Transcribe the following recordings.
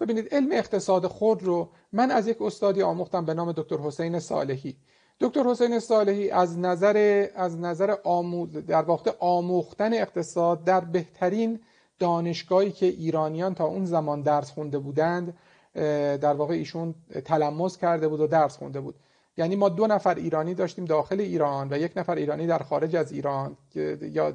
ببینید علم اقتصاد خود رو من از یک استادی آموختم به نام دکتر حسین صالحی دکتر حسین صالحی از نظر از نظر آموز در واقع آموختن اقتصاد در بهترین دانشگاهی که ایرانیان تا اون زمان درس خونده بودند در واقع ایشون تلمس کرده بود و درس خونده بود یعنی ما دو نفر ایرانی داشتیم داخل ایران و یک نفر ایرانی در خارج از ایران یا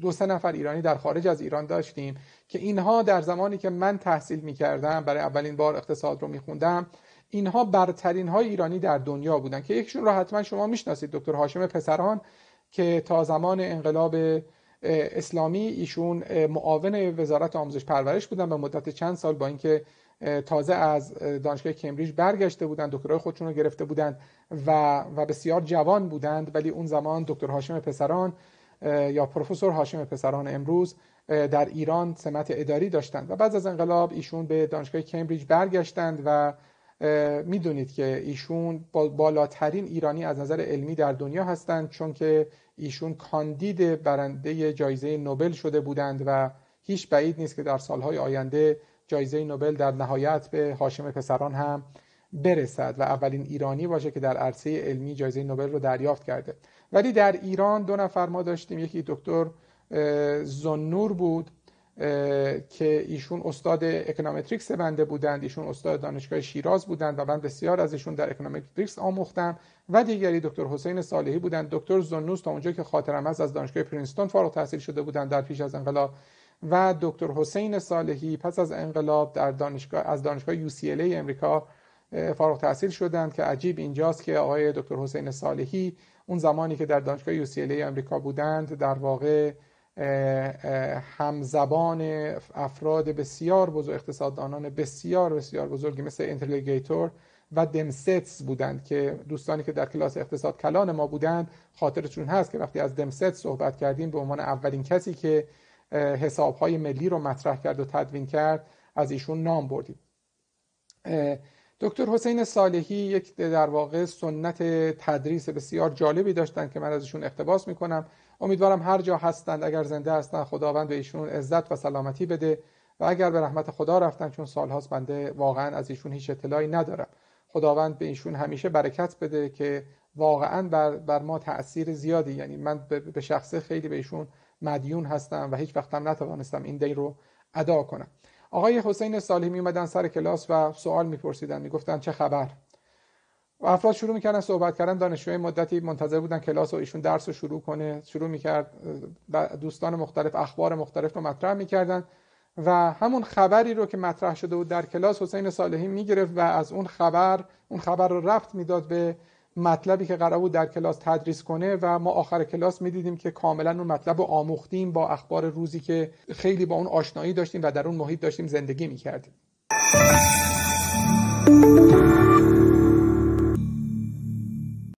دو سه نفر ایرانی در خارج از ایران داشتیم که اینها در زمانی که من تحصیل می کردم برای اولین بار اقتصاد رو می خوندم اینها برترین های ایرانی در دنیا بودن که یکشون رو حتما شما میشناسید دکتر هاشم پسران که تا زمان انقلاب اسلامی ایشون معاون وزارت آموزش پرورش بودن به مدت چند سال با اینکه تازه از دانشگاه کمبریج برگشته بودند دکترای خودشون رو گرفته بودند و و بسیار جوان بودند ولی اون زمان دکتر هاشم پسران یا پروفسور هاشم پسران امروز در ایران سمت اداری داشتند و بعد از انقلاب ایشون به دانشگاه کمبریج برگشتند و میدونید که ایشون بالاترین ایرانی از نظر علمی در دنیا هستند چون که ایشون کاندید برنده جایزه نوبل شده بودند و هیچ بعید نیست که در سالهای آینده جایزه نوبل در نهایت به هاشم پسران هم برسد و اولین ایرانی باشه که در عرصه علمی جایزه نوبل رو دریافت کرده ولی در ایران دو نفر ما داشتیم یکی دکتر زنور بود که ایشون استاد اکنومتریکس بنده بودند ایشون استاد دانشگاه شیراز بودند و من بسیار از ایشون در اکنومتریکس آموختم و دیگری دکتر حسین صالحی بودند دکتر زنوز تا اونجا که خاطرم هست از دانشگاه پرینستون فارغ تحصیل شده بودند در پیش از انقلاب و دکتر حسین صالحی پس از انقلاب در دانشگاه از دانشگاه UCLA امریکا فارغ تحصیل شدند که عجیب اینجاست که آقای دکتر حسین صالحی اون زمانی که در دانشگاه UCLA امریکا بودند در واقع هم زبان افراد بسیار بزرگ اقتصاددانان بسیار بسیار بزرگی مثل انترلیگیتور و دمسیتس بودند که دوستانی که در کلاس اقتصاد کلان ما بودند خاطرشون هست که وقتی از دمسیتس صحبت کردیم به عنوان اولین کسی که حساب های ملی رو مطرح کرد و تدوین کرد از ایشون نام بردیم دکتر حسین صالحی یک در واقع سنت تدریس بسیار جالبی داشتن که من ازشون اقتباس میکنم امیدوارم هر جا هستند اگر زنده هستند خداوند به ایشون عزت و سلامتی بده و اگر به رحمت خدا رفتن چون سالهاست بنده واقعا از ایشون هیچ اطلاعی ندارم خداوند به ایشون همیشه برکت بده که واقعا بر, بر ما تاثیر زیادی یعنی من به شخصه خیلی به ایشون مدیون هستم و هیچ وقتم نتوانستم این دین رو ادا کنم آقای حسین صالحی اومدن سر کلاس و سوال میپرسیدن میگفتن چه خبر و افراد شروع میکردن صحبت کردن دانشجوهای مدتی منتظر بودن کلاس و ایشون درس رو شروع کنه شروع میکرد دوستان مختلف اخبار مختلف رو مطرح میکردن و همون خبری رو که مطرح شده بود در کلاس حسین صالحی میگرفت و از اون خبر اون خبر رو رفت میداد به مطلبی که قرار بود در کلاس تدریس کنه و ما آخر کلاس میدیدیم که کاملا اون مطلب رو آموختیم با اخبار روزی که خیلی با اون آشنایی داشتیم و در اون محیط داشتیم زندگی میکردیم